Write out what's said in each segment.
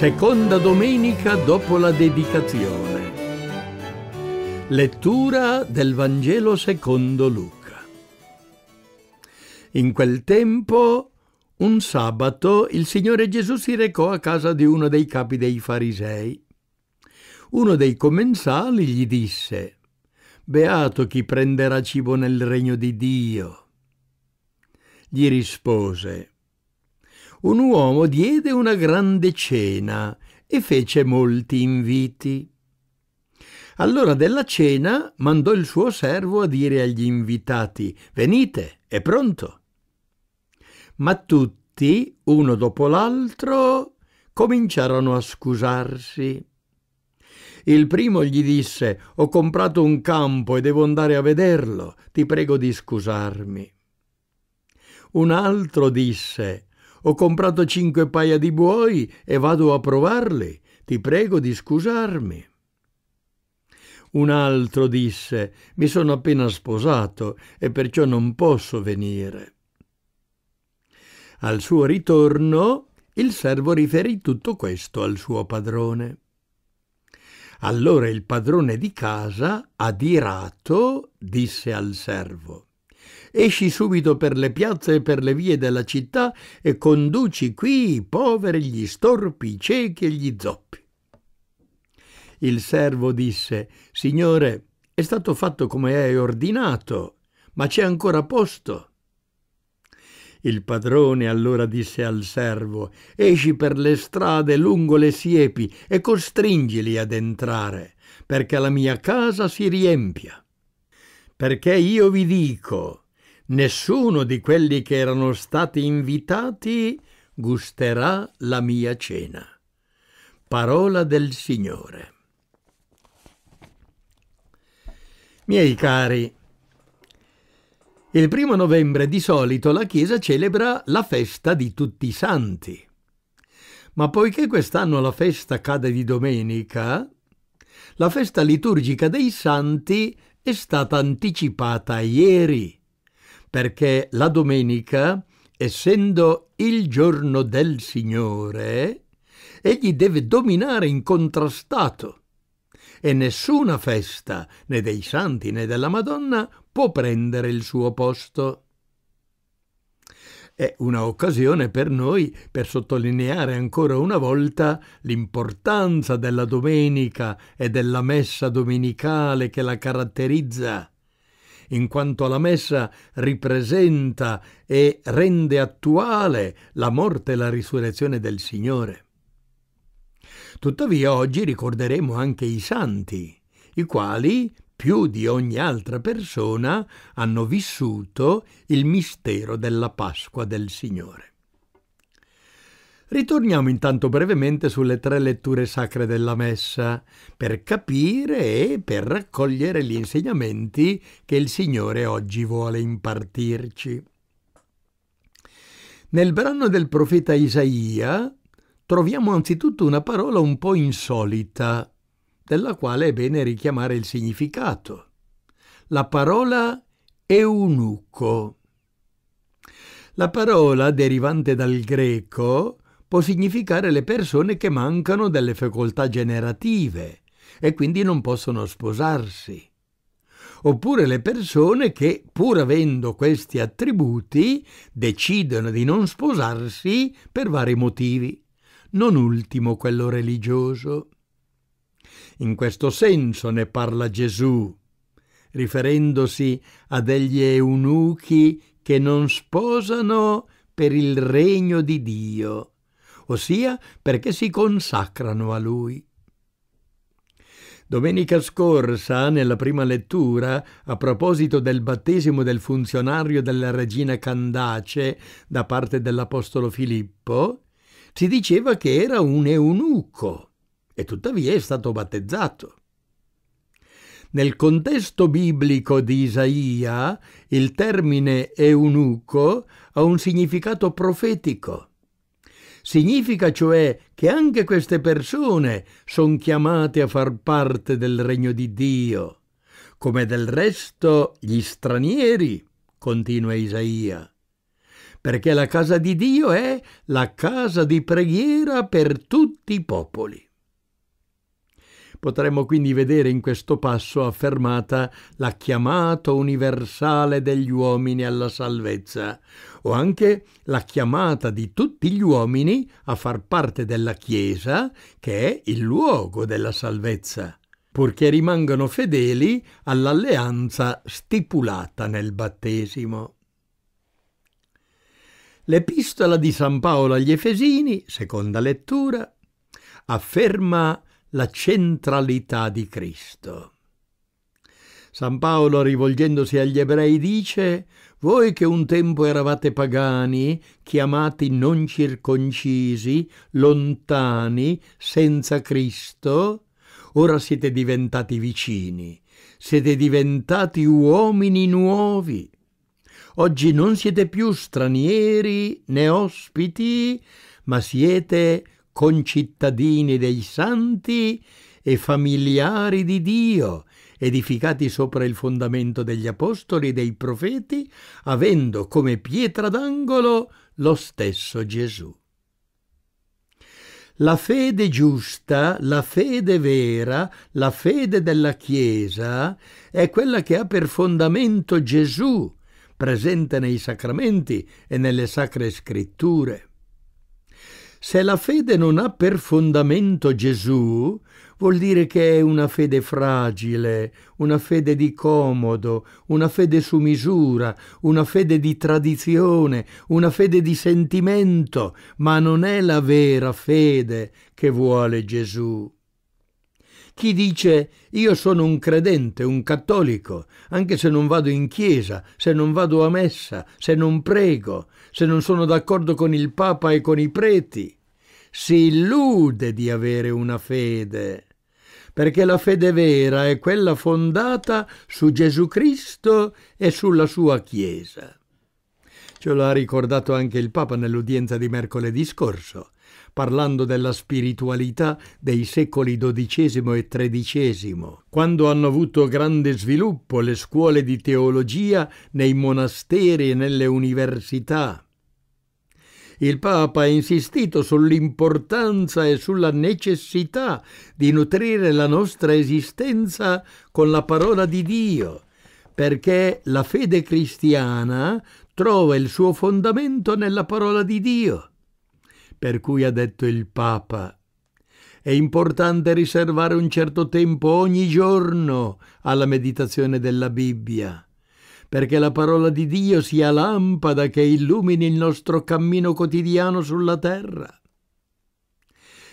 Seconda domenica dopo la dedicazione. Lettura del Vangelo secondo Luca. In quel tempo, un sabato, il Signore Gesù si recò a casa di uno dei capi dei farisei. Uno dei commensali gli disse, Beato chi prenderà cibo nel regno di Dio. Gli rispose, un uomo diede una grande cena e fece molti inviti. Allora della cena mandò il suo servo a dire agli invitati Venite, è pronto. Ma tutti, uno dopo l'altro, cominciarono a scusarsi. Il primo gli disse Ho comprato un campo e devo andare a vederlo, ti prego di scusarmi. Un altro disse ho comprato cinque paia di buoi e vado a provarli. Ti prego di scusarmi. Un altro disse, mi sono appena sposato e perciò non posso venire. Al suo ritorno il servo riferì tutto questo al suo padrone. Allora il padrone di casa, adirato, disse al servo esci subito per le piazze e per le vie della città e conduci qui i poveri, gli storpi, i ciechi e gli zoppi. Il servo disse, Signore, è stato fatto come hai ordinato, ma c'è ancora posto. Il padrone allora disse al servo, esci per le strade lungo le siepi e costringili ad entrare, perché la mia casa si riempia perché io vi dico, nessuno di quelli che erano stati invitati gusterà la mia cena. Parola del Signore. Miei cari, il primo novembre di solito la Chiesa celebra la festa di tutti i santi. Ma poiché quest'anno la festa cade di domenica, la festa liturgica dei santi è stata anticipata ieri, perché la domenica, essendo il giorno del Signore, egli deve dominare incontrastato e nessuna festa, né dei santi né della Madonna, può prendere il suo posto è un'occasione per noi per sottolineare ancora una volta l'importanza della domenica e della messa domenicale che la caratterizza, in quanto la messa ripresenta e rende attuale la morte e la risurrezione del Signore. Tuttavia oggi ricorderemo anche i santi, i quali più di ogni altra persona, hanno vissuto il mistero della Pasqua del Signore. Ritorniamo intanto brevemente sulle tre letture sacre della Messa, per capire e per raccogliere gli insegnamenti che il Signore oggi vuole impartirci. Nel brano del profeta Isaia troviamo anzitutto una parola un po' insolita, della quale è bene richiamare il significato. La parola eunuco. La parola, derivante dal greco, può significare le persone che mancano delle facoltà generative e quindi non possono sposarsi. Oppure le persone che, pur avendo questi attributi, decidono di non sposarsi per vari motivi, non ultimo quello religioso. In questo senso ne parla Gesù, riferendosi a degli eunuchi che non sposano per il regno di Dio, ossia perché si consacrano a Lui. Domenica scorsa, nella prima lettura, a proposito del battesimo del funzionario della regina Candace da parte dell'apostolo Filippo, si diceva che era un eunuco e tuttavia è stato battezzato. Nel contesto biblico di Isaia il termine eunuco ha un significato profetico. Significa cioè che anche queste persone sono chiamate a far parte del regno di Dio, come del resto gli stranieri, continua Isaia, perché la casa di Dio è la casa di preghiera per tutti i popoli. Potremmo quindi vedere in questo passo affermata la chiamata universale degli uomini alla salvezza, o anche la chiamata di tutti gli uomini a far parte della Chiesa, che è il luogo della salvezza, purché rimangano fedeli all'alleanza stipulata nel battesimo. L'epistola di San Paolo agli Efesini, seconda lettura, afferma la centralità di Cristo. San Paolo, rivolgendosi agli ebrei, dice voi che un tempo eravate pagani, chiamati non circoncisi, lontani, senza Cristo, ora siete diventati vicini, siete diventati uomini nuovi. Oggi non siete più stranieri né ospiti, ma siete concittadini dei santi e familiari di Dio, edificati sopra il fondamento degli apostoli e dei profeti, avendo come pietra d'angolo lo stesso Gesù. La fede giusta, la fede vera, la fede della Chiesa è quella che ha per fondamento Gesù, presente nei sacramenti e nelle sacre scritture. Se la fede non ha per fondamento Gesù, vuol dire che è una fede fragile, una fede di comodo, una fede su misura, una fede di tradizione, una fede di sentimento, ma non è la vera fede che vuole Gesù. Chi dice io sono un credente, un cattolico, anche se non vado in chiesa, se non vado a messa, se non prego, se non sono d'accordo con il Papa e con i preti, si illude di avere una fede, perché la fede vera è quella fondata su Gesù Cristo e sulla sua Chiesa. Ce lo ha ricordato anche il Papa nell'udienza di mercoledì scorso parlando della spiritualità dei secoli XII e XIII, quando hanno avuto grande sviluppo le scuole di teologia nei monasteri e nelle università. Il Papa ha insistito sull'importanza e sulla necessità di nutrire la nostra esistenza con la parola di Dio, perché la fede cristiana trova il suo fondamento nella parola di Dio per cui ha detto il Papa. È importante riservare un certo tempo ogni giorno alla meditazione della Bibbia, perché la parola di Dio sia lampada che illumini il nostro cammino quotidiano sulla terra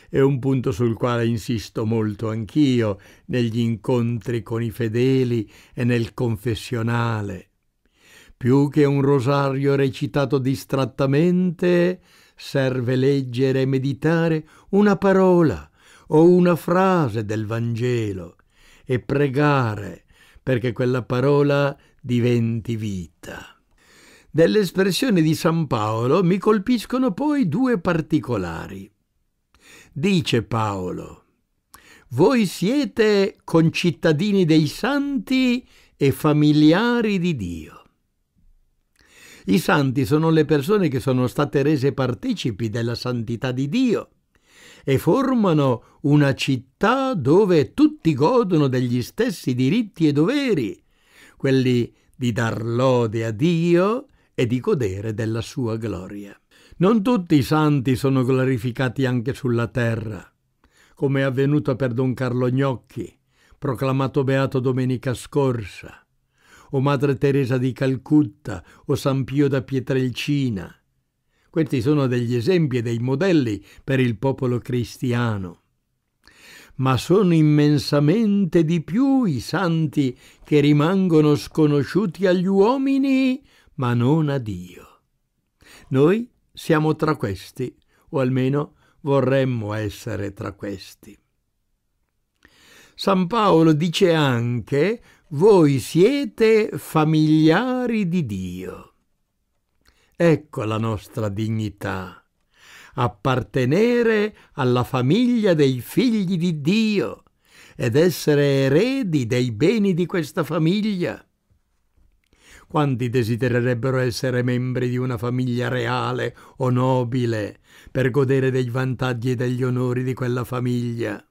è un punto sul quale insisto molto anch'io negli incontri con i fedeli e nel confessionale. Più che un rosario recitato distrattamente, serve leggere e meditare una parola o una frase del Vangelo e pregare perché quella parola diventi vita. Dell'espressione di San Paolo mi colpiscono poi due particolari. Dice Paolo, voi siete concittadini dei santi e familiari di Dio. I santi sono le persone che sono state rese partecipi della santità di Dio e formano una città dove tutti godono degli stessi diritti e doveri, quelli di dar lode a Dio e di godere della sua gloria. Non tutti i santi sono glorificati anche sulla terra, come è avvenuto per Don Carlo Gnocchi, proclamato beato domenica scorsa o Madre Teresa di Calcutta o San Pio da Pietrelcina. Questi sono degli esempi e dei modelli per il popolo cristiano. Ma sono immensamente di più i santi che rimangono sconosciuti agli uomini, ma non a Dio. Noi siamo tra questi, o almeno vorremmo essere tra questi. San Paolo dice anche voi siete familiari di Dio. Ecco la nostra dignità, appartenere alla famiglia dei figli di Dio ed essere eredi dei beni di questa famiglia. Quanti desidererebbero essere membri di una famiglia reale o nobile per godere dei vantaggi e degli onori di quella famiglia?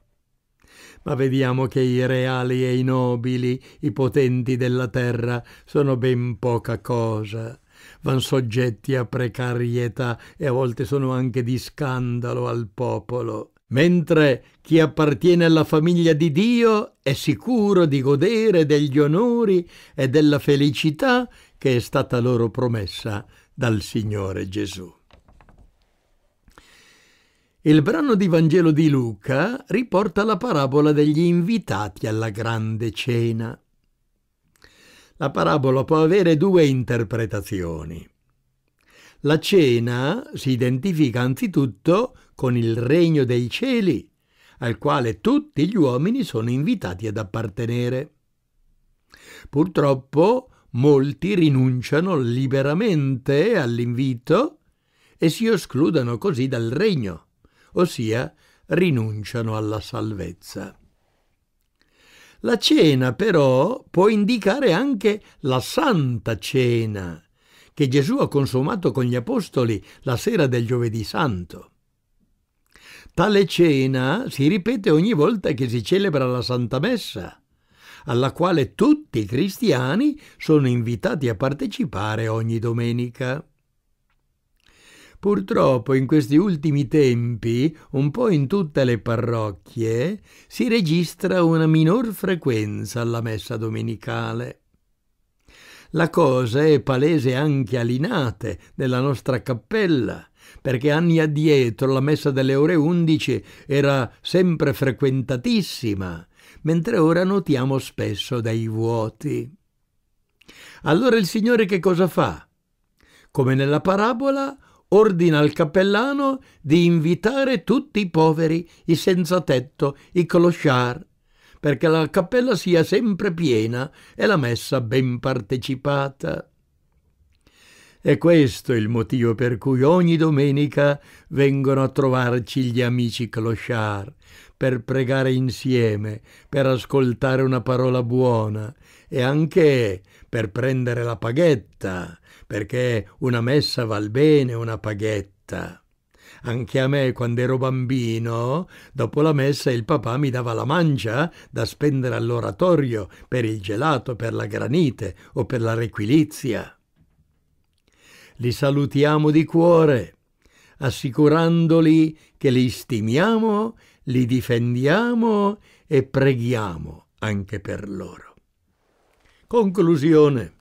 ma vediamo che i reali e i nobili, i potenti della terra, sono ben poca cosa. Van soggetti a precarietà e a volte sono anche di scandalo al popolo. Mentre chi appartiene alla famiglia di Dio è sicuro di godere degli onori e della felicità che è stata loro promessa dal Signore Gesù. Il brano di Vangelo di Luca riporta la parabola degli invitati alla grande cena. La parabola può avere due interpretazioni. La cena si identifica anzitutto con il regno dei cieli, al quale tutti gli uomini sono invitati ad appartenere. Purtroppo molti rinunciano liberamente all'invito e si escludono così dal regno ossia rinunciano alla salvezza. La cena però può indicare anche la santa cena che Gesù ha consumato con gli apostoli la sera del giovedì santo. Tale cena si ripete ogni volta che si celebra la Santa Messa, alla quale tutti i cristiani sono invitati a partecipare ogni domenica. Purtroppo in questi ultimi tempi, un po' in tutte le parrocchie, si registra una minor frequenza alla messa domenicale. La cosa è palese anche a Linate, nella nostra cappella, perché anni addietro la messa delle ore 11 era sempre frequentatissima, mentre ora notiamo spesso dei vuoti. Allora il Signore che cosa fa? Come nella parabola, ordina al cappellano di invitare tutti i poveri, i senza tetto, i clochard, perché la cappella sia sempre piena e la messa ben partecipata. E questo è il motivo per cui ogni domenica vengono a trovarci gli amici clochard, per pregare insieme, per ascoltare una parola buona e anche per prendere la paghetta, perché una messa val bene una paghetta. Anche a me, quando ero bambino, dopo la messa il papà mi dava la mancia da spendere all'oratorio per il gelato, per la granite o per la requilizia. Li salutiamo di cuore, assicurandoli che li stimiamo, li difendiamo e preghiamo anche per loro. Conclusione.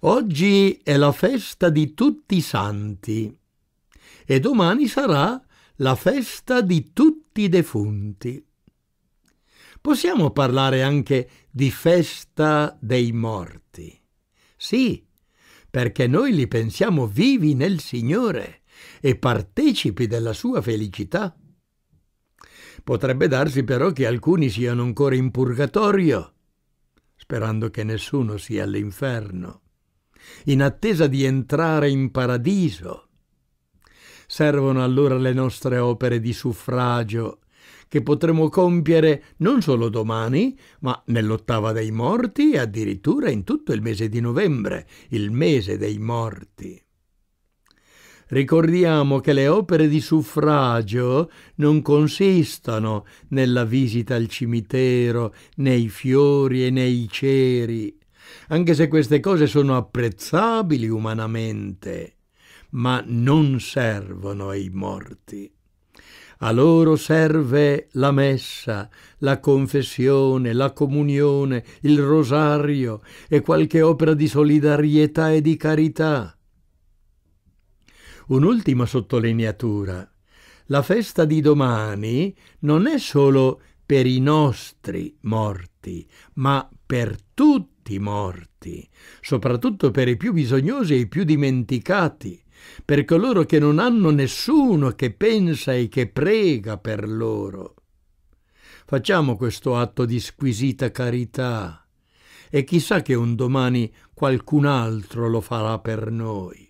Oggi è la festa di tutti i santi e domani sarà la festa di tutti i defunti. Possiamo parlare anche di festa dei morti. Sì, perché noi li pensiamo vivi nel Signore e partecipi della sua felicità. Potrebbe darsi però che alcuni siano ancora in purgatorio sperando che nessuno sia all'inferno, in attesa di entrare in paradiso. Servono allora le nostre opere di suffragio, che potremo compiere non solo domani, ma nell'ottava dei morti e addirittura in tutto il mese di novembre, il mese dei morti. Ricordiamo che le opere di suffragio non consistono nella visita al cimitero, nei fiori e nei ceri, anche se queste cose sono apprezzabili umanamente, ma non servono ai morti. A loro serve la messa, la confessione, la comunione, il rosario e qualche opera di solidarietà e di carità un'ultima sottolineatura. La festa di domani non è solo per i nostri morti, ma per tutti i morti, soprattutto per i più bisognosi e i più dimenticati, per coloro che non hanno nessuno che pensa e che prega per loro. Facciamo questo atto di squisita carità e chissà che un domani qualcun altro lo farà per noi.